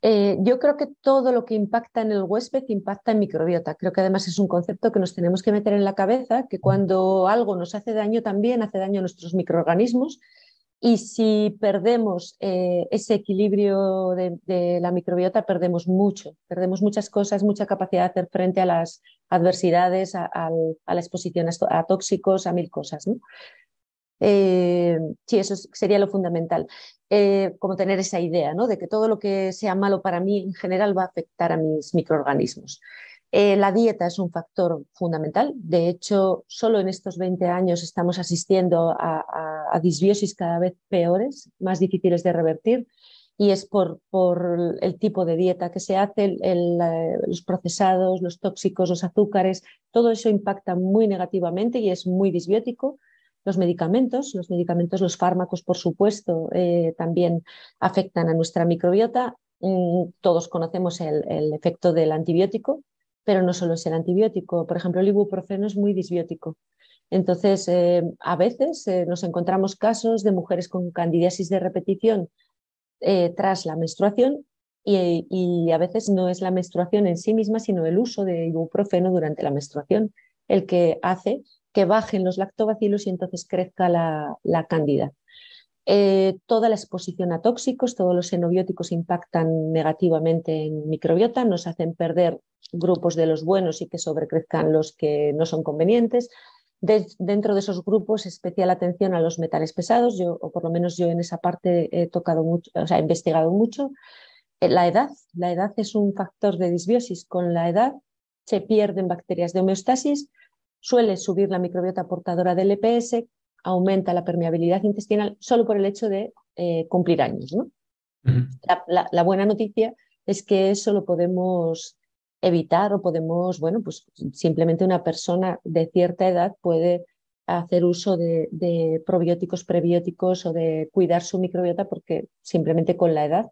Eh, yo creo que todo lo que impacta en el huésped impacta en microbiota. Creo que además es un concepto que nos tenemos que meter en la cabeza, que cuando algo nos hace daño también hace daño a nuestros microorganismos. Y si perdemos eh, ese equilibrio de, la microbiota, perdemos mucho, perdemos muchas cosas, mucha capacidad de hacer frente a las adversidades, a, la exposición a, tóxicos, a mil cosas. ¿no? Eh, sí, eso sería lo fundamental, eh, como tener esa idea de que todo lo que sea malo para mí en general va a afectar a mis microorganismos. Eh, la dieta es un factor fundamental. De hecho, solo en estos 20 años estamos asistiendo a, disbiosis cada vez peores, más difíciles de revertir, y es por, el tipo de dieta que se hace, los procesados, los tóxicos, los azúcares, todo eso impacta muy negativamente y es muy disbiótico los medicamentos, los medicamentos, los fármacos, por supuesto, eh, también afectan a nuestra microbiota. Mm, todos conocemos el, efecto del antibiótico, pero no solo es el antibiótico. Por ejemplo, el ibuprofeno es muy disbiótico. Entonces, eh, a veces eh, nos encontramos casos de mujeres con candidiasis de repetición tras la menstruación y, y, a veces no es la menstruación en sí misma, sino el uso de ibuprofeno durante la menstruación el que hace que bajen los lactobacilos y entonces crezca la, la eh, toda la exposición a tóxicos, todos los xenobióticos impactan negativamente en microbiota, nos hacen perder grupos de los buenos y que sobrecrezcan los que no son convenientes. dentro de esos grupos, especial atención a los metales pesados, yo, o por lo menos yo en esa parte he tocado mucho, he investigado mucho. Eh, la edad, la edad es un factor de disbiosis. Con la edad se pierden bacterias de homeostasis, suele subir la microbiota portadora del EPS, aumenta la permeabilidad intestinal solo por el hecho de eh, cumplir años. ¿no? la, buena noticia es que eso lo podemos evitar o podemos, bueno, pues simplemente una persona de cierta edad puede hacer uso de, de probióticos, prebióticos o de cuidar su microbiota porque simplemente con la edad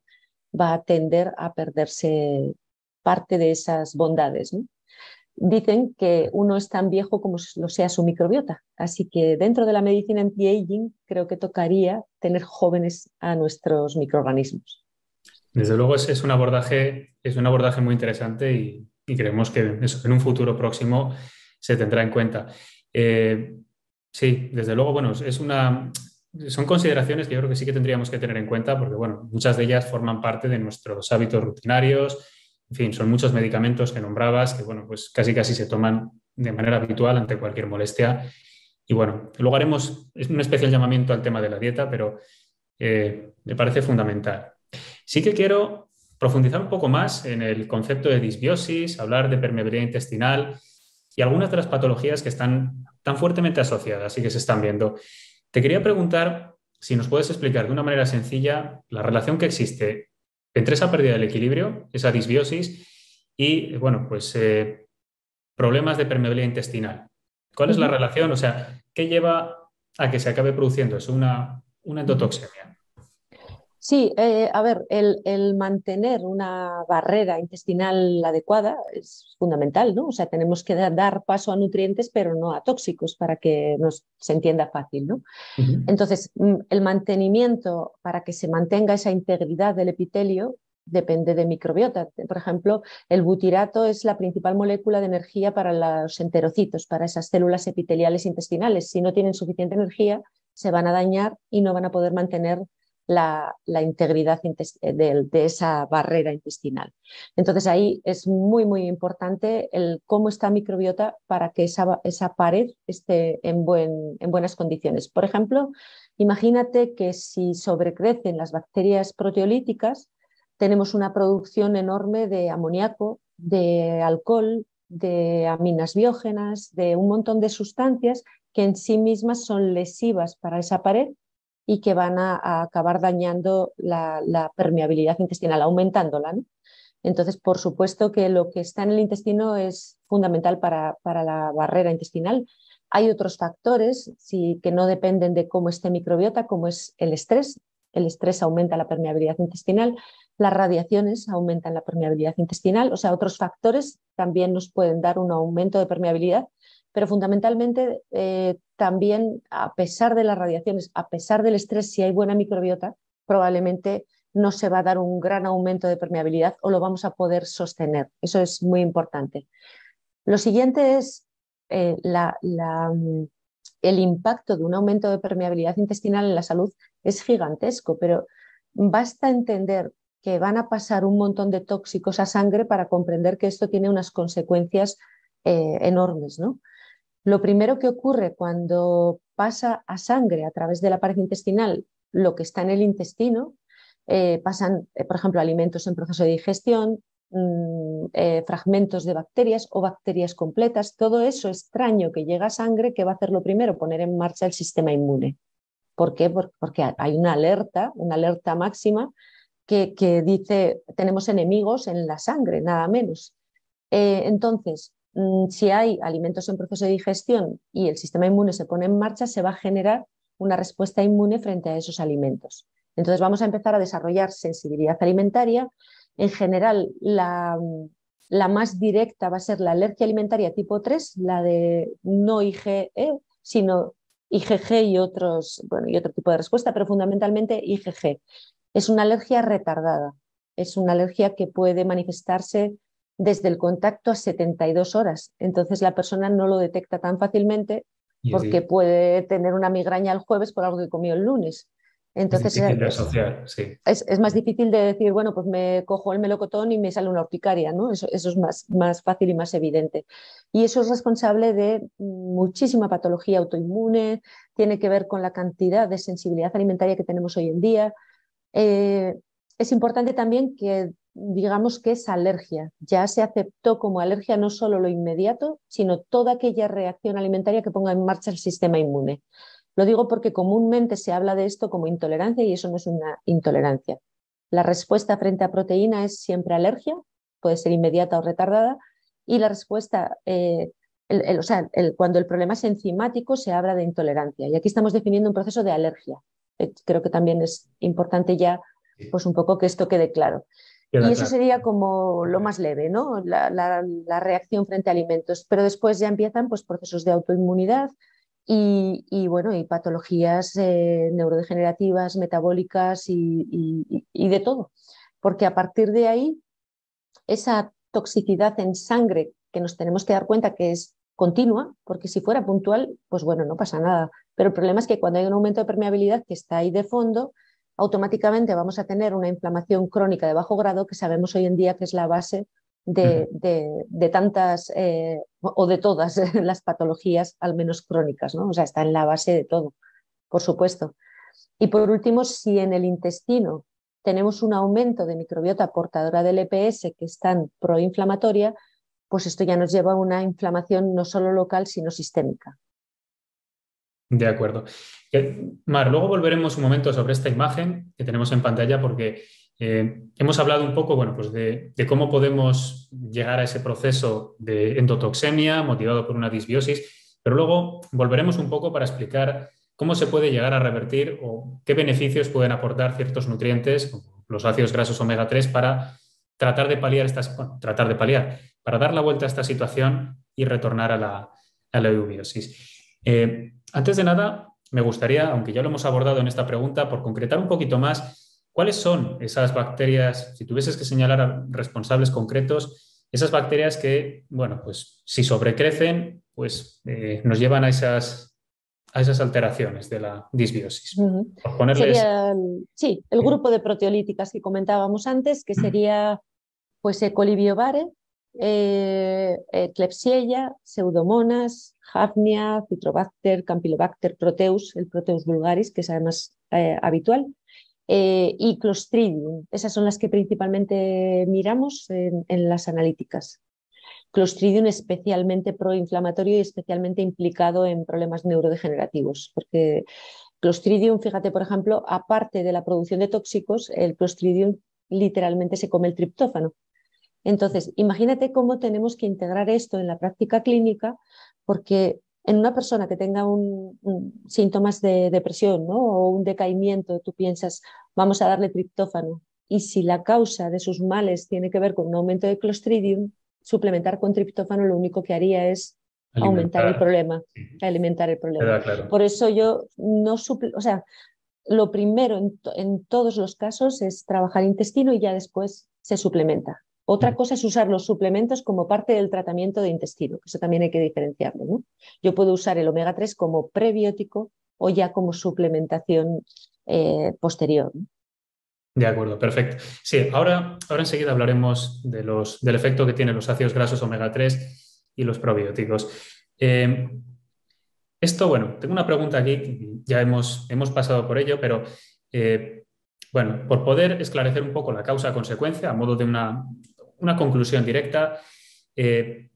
va a tender a perderse parte de esas bondades. ¿no? dicen que uno es tan viejo como lo sea su microbiota. Así que dentro de la medicina anti-aging creo que tocaría tener jóvenes a nuestros microorganismos. Desde luego es, es un, abordaje, muy interesante y, creemos que en un futuro próximo se tendrá en cuenta. Eh, sí, desde luego, bueno, son consideraciones que yo creo que sí que tendríamos que tener en cuenta porque, bueno, muchas de ellas forman parte de nuestros hábitos rutinarios, en fin, son muchos medicamentos que nombrabas que, bueno, pues casi casi se toman de manera habitual ante cualquier molestia. Y bueno, luego haremos un especial llamamiento al tema de la dieta, pero eh, me parece fundamental. Sí que quiero profundizar un poco más en el concepto de disbiosis, hablar de permeabilidad intestinal y algunas de las patologías que están tan fuertemente asociadas y que se están viendo. Te quería preguntar si nos puedes explicar de una manera sencilla la relación que existe entre esa pérdida del equilibrio, esa disbiosis y, bueno, pues eh, problemas de permeabilidad intestinal. ¿Cuál es la relación? O sea, ¿qué lleva a que se acabe produciendo Es Una, una endotoxemia. Sí, eh, a ver, el, mantener una barrera intestinal adecuada es fundamental, ¿no? O sea, tenemos que dar paso a nutrientes, pero no a tóxicos para que nos se entienda fácil, ¿no? Entonces, mm, el mantenimiento para que se mantenga esa integridad del epitelio depende de microbiota. Por ejemplo, el butirato es la principal molécula de energía para los enterocitos, para esas células epiteliales intestinales. Si no tienen suficiente energía, se van a dañar y no van a poder mantener la, integridad de, esa barrera intestinal. Entonces ahí es muy, muy importante el cómo está microbiota para que esa, pared esté en, en buenas condiciones. Por ejemplo, imagínate que si sobrecrecen las bacterias proteolíticas, tenemos una producción enorme de amoníaco, de alcohol, de aminas biógenas, de un montón de sustancias que en sí mismas son lesivas para esa pared y que van a, acabar dañando la, permeabilidad intestinal, aumentándola. Entonces, por supuesto que lo que está en el intestino es fundamental para, para la barrera intestinal. Hay otros factores que no dependen de cómo esté microbiota, como es el estrés. El estrés aumenta la permeabilidad intestinal, las radiaciones aumentan la permeabilidad intestinal, o sea, otros factores también nos pueden dar un aumento de permeabilidad, pero fundamentalmente eh, también, a pesar de las radiaciones, a pesar del estrés, si hay buena microbiota, probablemente no se va a dar un gran aumento de permeabilidad o lo vamos a poder sostener. Eso es muy importante. Lo siguiente es eh, mm, el impacto de un aumento de permeabilidad intestinal en la salud es gigantesco, pero basta entender que van a pasar un montón de tóxicos a sangre para comprender que esto tiene unas consecuencias eh, enormes. ¿no? Lo primero que ocurre cuando pasa a sangre a través de la pared intestinal lo que está en el intestino, eh, pasan, eh, por ejemplo, alimentos en proceso de digestión, mm, eh, fragmentos de bacterias o bacterias completas, todo eso extraño que llega a sangre, que va a hacer lo primero? Poner en marcha el sistema inmune. ¿Por qué? Porque hay una alerta, una alerta máxima que, que dice tenemos enemigos en la sangre, nada menos. entonces, Mm, si hay alimentos en proceso de digestión y el sistema inmune se pone en marcha, se va a generar una respuesta inmune frente a esos alimentos. Entonces vamos a empezar a desarrollar sensibilidad alimentaria. En general, la, más directa va a ser la alergia alimentaria tipo 3, la de no IgE, sino IgG y, otros, bueno, y otro tipo de respuesta, pero fundamentalmente IgG. Es una alergia retardada, es una alergia que puede manifestarse desde el contacto a 72 horas. Entonces la persona no lo detecta tan fácilmente porque puede tener una migraña el jueves por algo que comió el lunes. Entonces eh, es, más difícil de decir, bueno, pues me cojo el melocotón y me sale una urticaria, ¿no? Eso, es más, más, fácil y más evidente. Y eso es responsable de muchísima patología autoinmune, tiene que ver con la cantidad de sensibilidad alimentaria que tenemos hoy en día. Eh, es importante también que digamos que es alergia. Ya se aceptó como alergia no solo lo inmediato, sino toda aquella reacción alimentaria que ponga en marcha el sistema inmune. Lo digo porque comúnmente se habla de esto como intolerancia y eso no es una intolerancia. La respuesta frente a proteína es siempre alergia, puede ser inmediata o retardada, y la respuesta, eh, o sea, cuando el problema es enzimático se habla de intolerancia. Y aquí estamos definiendo un proceso de alergia. Eh, creo que también es importante ya, pues un poco que esto quede claro y eso sería como lo más leve, ¿no? La, reacción frente a alimentos. Pero después ya empiezan pues, procesos de autoinmunidad y, bueno, y patologías eh, neurodegenerativas, metabólicas y, de todo. Porque a partir de ahí, esa toxicidad en sangre que nos tenemos que dar cuenta que es continua, porque si fuera puntual, pues bueno, no pasa nada. Pero el problema es que cuando hay un aumento de permeabilidad que está ahí de fondo, automáticamente vamos a tener una inflamación crónica de bajo grado que sabemos hoy en día que es la base de, tantas eh, o de todas las patologías, al menos crónicas, ¿no? O sea, está en la base de todo, por supuesto. Y por último, si en el intestino tenemos un aumento de microbiota portadora del EPS que es tan proinflamatoria, pues esto ya nos lleva a una inflamación no solo local, sino sistémica. De acuerdo. Eh, Mar, luego volveremos un momento sobre esta imagen que tenemos en pantalla porque eh, hemos hablado un poco bueno, pues de, cómo podemos llegar a ese proceso de endotoxemia motivado por una disbiosis, pero luego volveremos un poco para explicar cómo se puede llegar a revertir o qué beneficios pueden aportar ciertos nutrientes, los ácidos grasos omega 3, para tratar de paliar estas, tratar de paliar, para dar la vuelta a esta situación y retornar a la, a eubiosis. Eh, antes de nada, me gustaría, aunque ya lo hemos abordado en esta pregunta, por concretar un poquito más, ¿cuáles son esas bacterias, si tuvieses que señalar a responsables concretos, esas bacterias que, bueno, pues si sobrecrecen, pues eh, nos llevan a esas a esas alteraciones de la disbiosis. Mm, sí, el grupo de proteolíticas que comentábamos antes, que sería pues E. coli eh, eh Pseudomonas, Hafnia, Citrobacter Campylobacter, Proteus, el Proteus vulgaris, que es además eh, habitual, eh, y Clostridium. Esas son las que principalmente miramos en, en las analíticas. Clostridium especialmente proinflamatorio y especialmente implicado en problemas neurodegenerativos, porque Clostridium, fíjate, por ejemplo, aparte de la producción de tóxicos, el Clostridium literalmente se come el triptófano entonces, imagínate cómo tenemos que integrar esto en la práctica clínica, porque en una persona que tenga un, síntomas de depresión o un decaimiento, tú piensas, vamos a darle triptófano. Y si la causa de sus males tiene que ver con un aumento de clostridium, suplementar con triptófano lo único que haría es aumentar el problema, alimentar el problema. Por eso yo no suple o sea, lo primero en, en todos los casos es trabajar intestino y ya después se suplementa. Otra mm. cosa es usar los suplementos como parte del tratamiento de intestino, eso también hay que diferenciarlo. Yo puedo usar el omega 3 como prebiótico o ya como suplementación eh, posterior. De acuerdo, perfecto. Sí, ahora, ahora enseguida hablaremos de los, del efecto que tienen los ácidos grasos omega 3 y los probióticos. Em, esto, bueno, tengo una pregunta aquí, ya hemos, hemos pasado por ello, pero eh, bueno, por poder esclarecer un poco la causa-consecuencia a modo de una, una conclusión directa. Eh,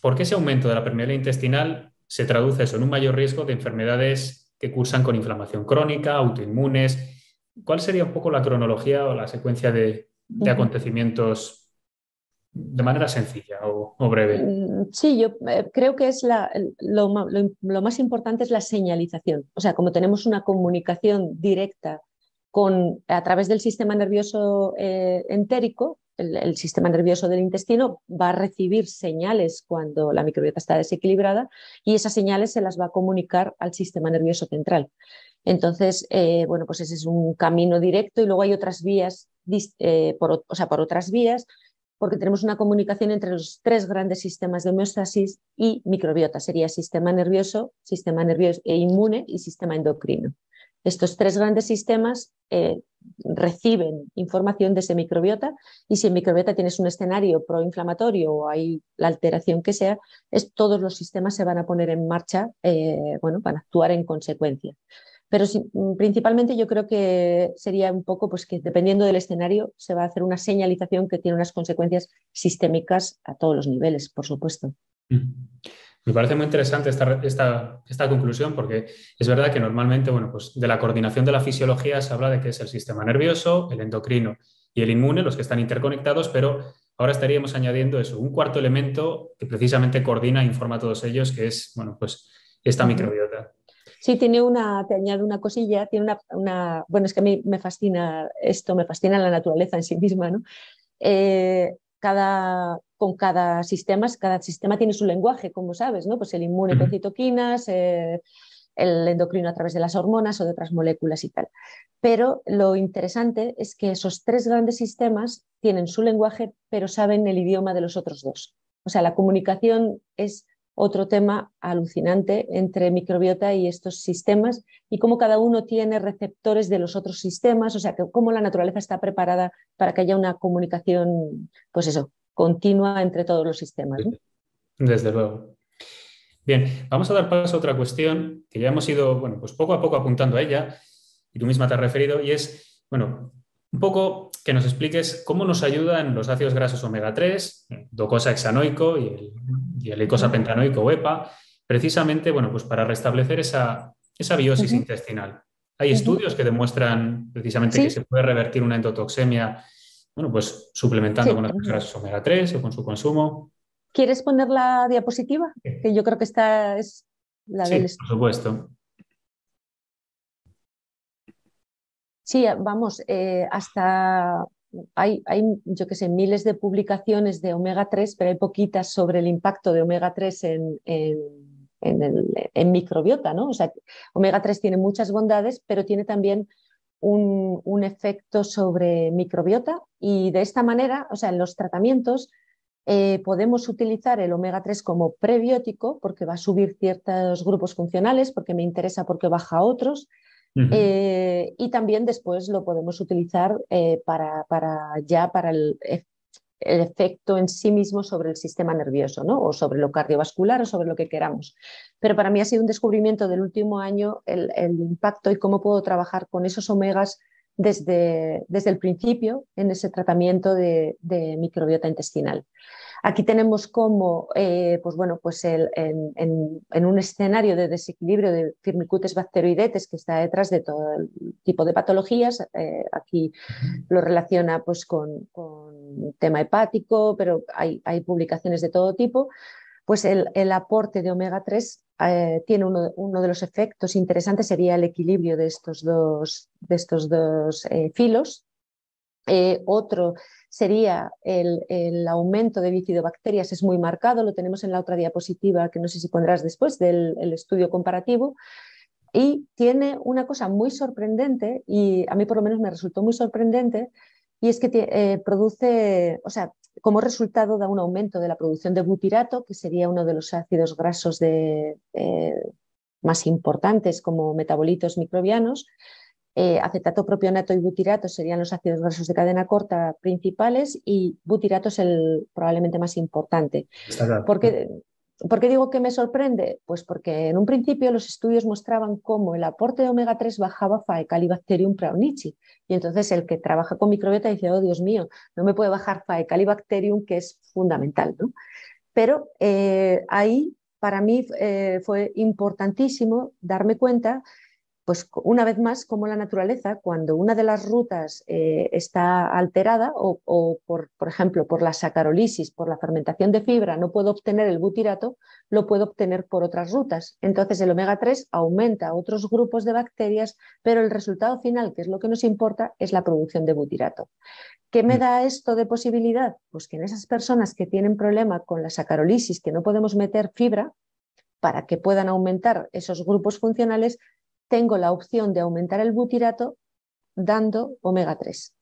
¿por qué ese aumento de la permeabilidad intestinal se traduce en un mayor riesgo de enfermedades que cursan con inflamación crónica, autoinmunes? ¿Cuál sería un poco la cronología o la secuencia de, acontecimientos de manera sencilla o, breve. Mm, sí, yo eh, creo que es lo, más importante es la señalización. O sea, como tenemos una comunicación directa con, a través del sistema nervioso eh, entérico, el, sistema nervioso del intestino va a recibir señales cuando la microbiota está desequilibrada y esas señales se las va a comunicar al sistema nervioso central. Entonces, eh, bueno, pues ese es un camino directo y luego hay otras vías, eh, por, o sea, por otras vías, porque tenemos una comunicación entre los tres grandes sistemas de homeostasis y microbiota. Sería sistema nervioso, sistema nervioso e inmune y sistema endocrino. Estos tres grandes sistemas eh, reciben información de ese microbiota y si en microbiota tienes un escenario proinflamatorio o hay la alteración que sea, es, todos los sistemas se van a poner en marcha, eh, bueno, van a actuar en consecuencia. Pero mm, principalmente yo creo que sería un poco pues que dependiendo del escenario se va a hacer una señalización que tiene unas consecuencias sistémicas a todos los niveles, por supuesto. Mm. Me parece muy interesante esta, conclusión porque es verdad que normalmente, bueno, pues de la coordinación de la fisiología se habla de que es el sistema nervioso, el endocrino y el inmune los que están interconectados, pero ahora estaríamos añadiendo eso, un cuarto elemento que precisamente coordina e informa a todos ellos, que es, bueno, pues esta microbiota. Sí, tiene una, te añado una cosilla, tiene una, bueno, es que a mí me fascina esto, me fascina la naturaleza en sí misma, ¿no? Eh, cada, con cada sistema, cada sistema tiene su lenguaje, como sabes, ¿no? Pues el inmune con citoquinas, eh, el endocrino a través de las hormonas o de otras moléculas y tal. Pero lo interesante es que esos tres grandes sistemas tienen su lenguaje, pero saben el idioma de los otros dos. O sea, la comunicación es otro tema alucinante entre microbiota y estos sistemas y cómo cada uno tiene receptores de los otros sistemas, o sea, que cómo la naturaleza está preparada para que haya una comunicación, pues eso, continua entre todos los sistemas. Desde luego. Bien, vamos a dar paso a otra cuestión que ya hemos ido, bueno, pues poco a poco apuntando a ella y tú misma te has referido y es, bueno, un poco que nos expliques cómo nos ayudan los ácidos grasos omega 3, docosa hexanoico y el, icosa pentanoico o EPA, precisamente bueno, pues para restablecer esa, biosis intestinal. Hay estudios que demuestran precisamente que se puede revertir una endotoxemia bueno, pues suplementando con con ácidos grasos omega 3 o con su consumo. ¿Quieres poner la diapositiva? Que yo creo que esta es la del... Por supuesto. Sí, eh, vamos, eh, hasta hay, yo que sé, miles de publicaciones de omega 3, pero hay poquitas sobre el impacto de omega 3 en, microbiota, ¿no? O sea, omega 3 tiene muchas bondades, pero tiene también un, efecto sobre microbiota y de esta manera, o sea, en los tratamientos eh, podemos utilizar el omega 3 como prebiótico porque va a subir ciertos grupos funcionales, porque me interesa porque baja otros eh, y también después lo podemos utilizar eh, para, ya para e, el, efecto en sí mismo sobre el sistema nervioso, ¿no? o sobre lo cardiovascular o sobre lo que queramos. Pero para mí ha sido un descubrimiento del último año el, impacto y cómo puedo trabajar con esos omegas desde, desde el principio en ese tratamiento de microbiota intestinal. Aquí tenemos como, eh, pues bueno, pues en, un escenario de desequilibrio de firmicutes bacteroidetes que está detrás de todo tipo de patologías. Eh, aquí lo relaciona pues con, tema hepático, pero hay, publicaciones de todo tipo. Pues el, aporte de omega 3 eh, tiene uno, de los efectos interesantes, sería el equilibrio de estos dos filos eh, otro sería el, aumento de bacterias es muy marcado, lo tenemos en la otra diapositiva que no sé si pondrás después del estudio comparativo. Y tiene una cosa muy sorprendente, y a mí por lo menos me resultó muy sorprendente, y es que eh, produce, o sea, como resultado da un aumento de la producción de butirato, que sería uno de los ácidos grasos eh, más importantes como metabolitos microbianos, eh, acetato propionato y butirato serían los ácidos grasos de cadena corta principales y butirato es el probablemente más importante. Porque, ¿Por qué digo que me sorprende? Pues porque en un principio los estudios mostraban cómo el aporte de omega 3 bajaba Faecalibacterium praonici. Y entonces el que trabaja con microbiota dice, oh Dios mío, no me puede bajar Faecalibacterium, que es fundamental. Pero eh, ahí para mí eh, fue importantísimo darme cuenta pues una vez más, como la naturaleza, cuando una de las rutas eh, está alterada o, por, por, ejemplo, por la sacarolisis, por la fermentación de fibra, no puedo obtener el butirato, lo puedo obtener por otras rutas. Entonces el omega 3 aumenta otros grupos de bacterias, pero el resultado final, que es lo que nos importa, es la producción de butirato. ¿Qué me mm. da esto de posibilidad? Pues que en esas personas que tienen problema con la sacarolisis, que no podemos meter fibra, para que puedan aumentar esos grupos funcionales, tengo la opción de aumentar el butirato dando omega 3.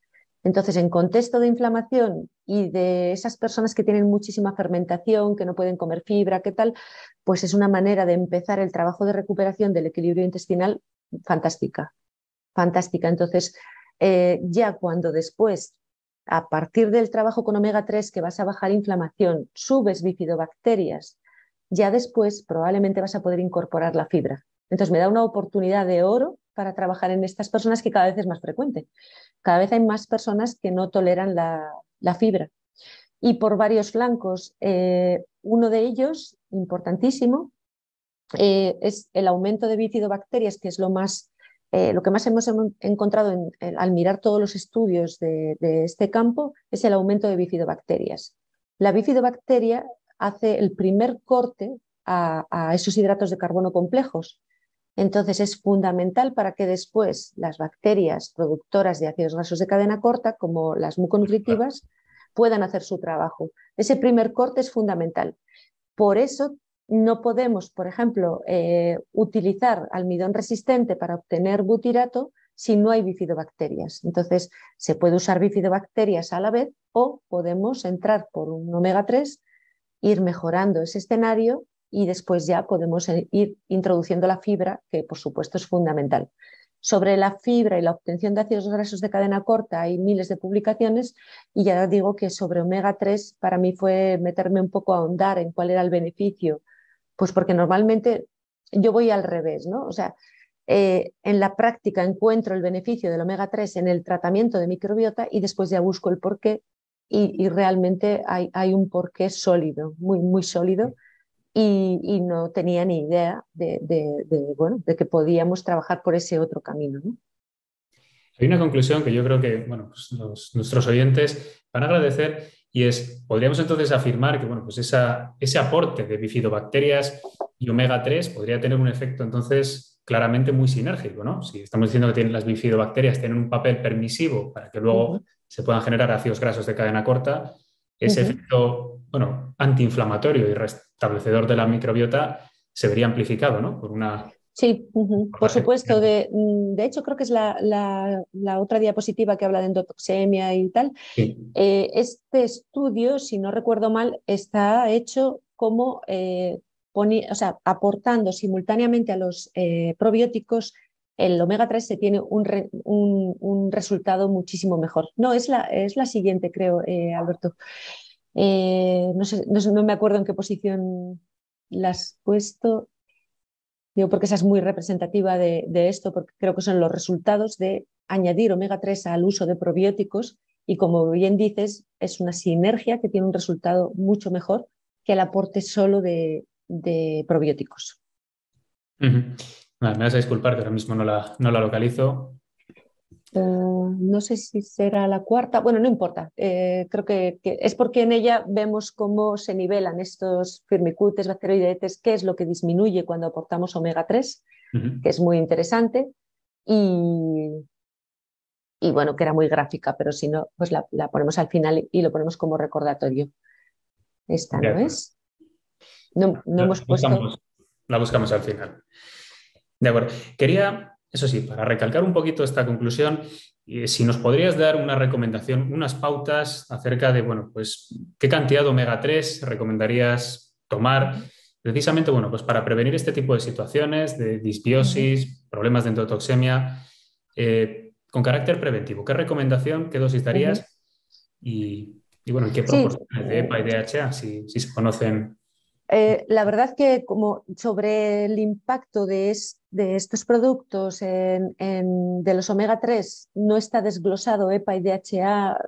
Entonces, en contexto de inflamación y de esas personas que tienen muchísima fermentación, que no pueden comer fibra, qué tal, pues es una manera de empezar el trabajo de recuperación del equilibrio intestinal fantástica, fantástica. Entonces, eh, ya cuando después, a partir del trabajo con omega 3, que vas a bajar inflamación, subes bifidobacterias, ya después probablemente vas a poder incorporar la fibra. Entonces me da una oportunidad de oro para trabajar en estas personas que cada vez es más frecuente. Cada vez hay más personas que no toleran la, fibra. Y por varios flancos. Eh, uno de ellos, importantísimo, eh, es el aumento de bifidobacterias, que es lo, eh, que más hemos encontrado al mirar todos los estudios de, este campo, es el aumento de bifidobacterias. La bifidobacteria hace el primer corte a, esos hidratos de carbono complejos. Entonces es fundamental para que después las bacterias productoras de ácidos grasos de cadena corta, como las muconutritivas, puedan hacer su trabajo. Ese primer corte es fundamental. Por eso no podemos, por ejemplo, eh, utilizar almidón resistente para obtener butirato si no hay bifidobacterias. Entonces, se puede usar bifidobacterias a la vez o podemos entrar por un omega 3, ir mejorando ese escenario y después ya podemos eh, ir introduciendo la fibra, que por supuesto es fundamental. Sobre la fibra y la obtención de ácidos grasos de cadena corta hay miles de publicaciones y ya digo que sobre omega 3 para mí fue meterme un poco a ahondar en cuál era el beneficio, pues porque normalmente yo voy al revés, ¿no? O sea, eh, en la práctica encuentro el beneficio del omega 3 en el tratamiento de microbiota y después ya busco el porqué y, realmente hay, hay, un porqué sólido, muy, muy sólido y, no tenía ni idea de, que podíamos trabajar por ese otro camino. Hay una conclusión que yo creo que pues nuestros oyentes van a agradecer y es, podríamos entonces afirmar que pues ese aporte de bifidobacterias y omega 3 podría tener un efecto entonces claramente muy sinérgico, ¿no? Si estamos diciendo que tienen, las bifidobacterias tienen un papel permisivo para que luego se puedan generar ácidos grasos de cadena corta, ese efecto, bueno, antiinflamatorio y restablecedor de la microbiota se vería amplificado, ¿no? Por una Sí, por supuesto. Mm, de, hecho, creo que es la, otra diapositiva que habla de endotoxemia y tal. Eh, este estudio, si no recuerdo mal, está hecho como eh, aportando simultáneamente a los eh, probióticos el omega 3 se tiene un, resultado muchísimo mejor. No, es la, es la siguiente, creo, eh, Alberto. Eh, no, sé, no, me acuerdo en qué posición la has puesto. Digo, porque esa es muy representativa de, esto, porque creo que son los resultados de añadir omega 3 al uso de probióticos y como bien dices, es una sinergia que tiene un resultado mucho mejor que el aporte solo de, probióticos me vas a disculpar que ahora mismo no la, no la localizo. Eh, no sé si será la cuarta, bueno, no importa. Eh, creo que, es porque en ella vemos cómo se nivelan estos firmicutes, bacteroidetes, qué es lo que disminuye cuando aportamos omega 3, que es muy interesante. Y, bueno, que era muy gráfica, pero si no, pues la, ponemos al final y lo ponemos como recordatorio. Esta no es. No, no, hemos puesto. la buscamos al final. De acuerdo. Quería, eso sí, para recalcar un poquito esta conclusión, eh, si nos podrías dar una recomendación, unas pautas acerca de, bueno, pues, ¿qué cantidad de omega 3 recomendarías tomar? Precisamente, bueno, pues para prevenir este tipo de situaciones, de disbiosis, problemas de endotoxemia, eh, con carácter preventivo. ¿Qué recomendación, qué dosis darías? y, y, bueno, ¿qué proporciones de EPA y DHA, si, si se conocen eh, la verdad que como sobre el impacto de, estos productos en, de los omega 3 no está desglosado EPA eh, y DHA,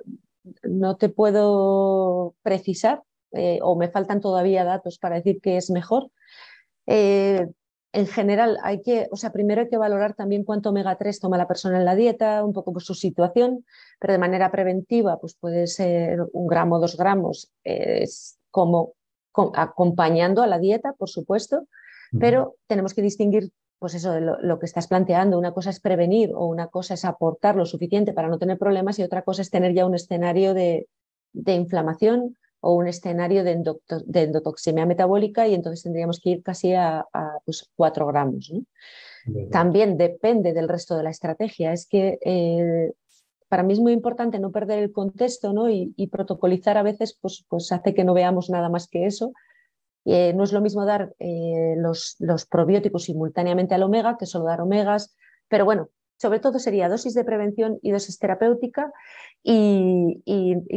no te puedo precisar eh, o me faltan todavía datos para decir que es mejor. en general, hay que, o sea, primero hay que valorar también cuánto omega 3 toma la persona en la dieta, un poco por su situación, pero de manera preventiva, pues puede ser un gramo, dos gramos, es como acompañando a la dieta, por supuesto, pero tenemos que distinguir pues eso, de lo, que estás planteando, una cosa es prevenir o una cosa es aportar lo suficiente para no tener problemas y otra cosa es tener ya un escenario de, inflamación o un escenario de, endotoxemia metabólica y entonces tendríamos que ir casi a, a 4 pues, gramos. También depende del resto de la estrategia. Es que eh, para mí es muy importante no perder el contexto ¿no? y, protocolizar a veces pues, pues hace que no veamos nada más que eso. Eh, no es lo mismo dar eh, los, los, probióticos simultáneamente al omega que solo dar omegas, pero bueno, sobre todo sería dosis de prevención y dosis terapéutica y,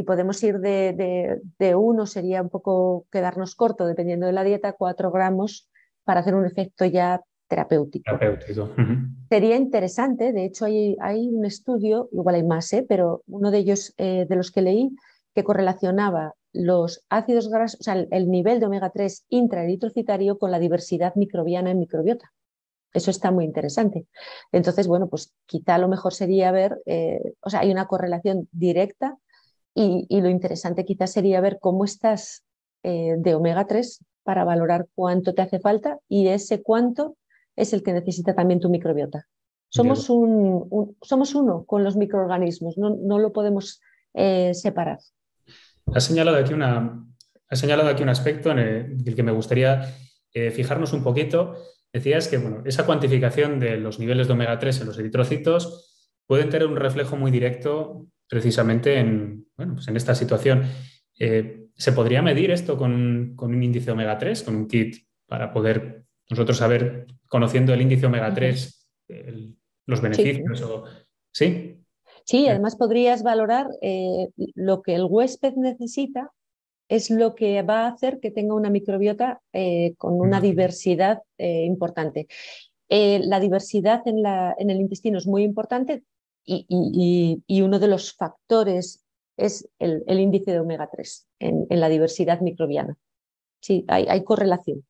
podemos ir de, uno, sería un poco quedarnos corto dependiendo de la dieta, cuatro gramos para hacer un efecto ya terapéutico. Sería interesante, de hecho hay, hay un estudio, igual hay más, ¿eh? pero uno de ellos, eh, de los que leí, que correlacionaba los ácidos grasos, o sea, el, nivel de omega 3 intraeritrocitario con la diversidad microbiana en microbiota. Eso está muy interesante. Entonces, bueno, pues quizá lo mejor sería ver, eh, o sea, hay una correlación directa y, lo interesante quizás sería ver cómo estás de omega 3 para valorar cuánto te hace falta y ese cuánto es el que necesita también tu microbiota. Somos, un, somos uno con los microorganismos, no, lo podemos eh, separar. Ha señalado aquí, una, señalado aquí un aspecto en el, que me gustaría eh, fijarnos un poquito. Decías que bueno, esa cuantificación de los niveles de omega 3 en los eritrocitos puede tener un reflejo muy directo precisamente en, pues esta situación. Eh, ¿Se podría medir esto con, con un índice omega 3, con un kit, para poder nosotros saber, conociendo el índice omega 3, los beneficios. Sí. ¿sí? además podrías valorar eh, lo que el huésped necesita es lo que va a hacer que tenga una microbiota eh, con una diversidad eh, importante. la diversidad en, el intestino es muy importante y, uno de los factores es el, índice de omega 3 en, la diversidad microbiana. Sí, hay correlación.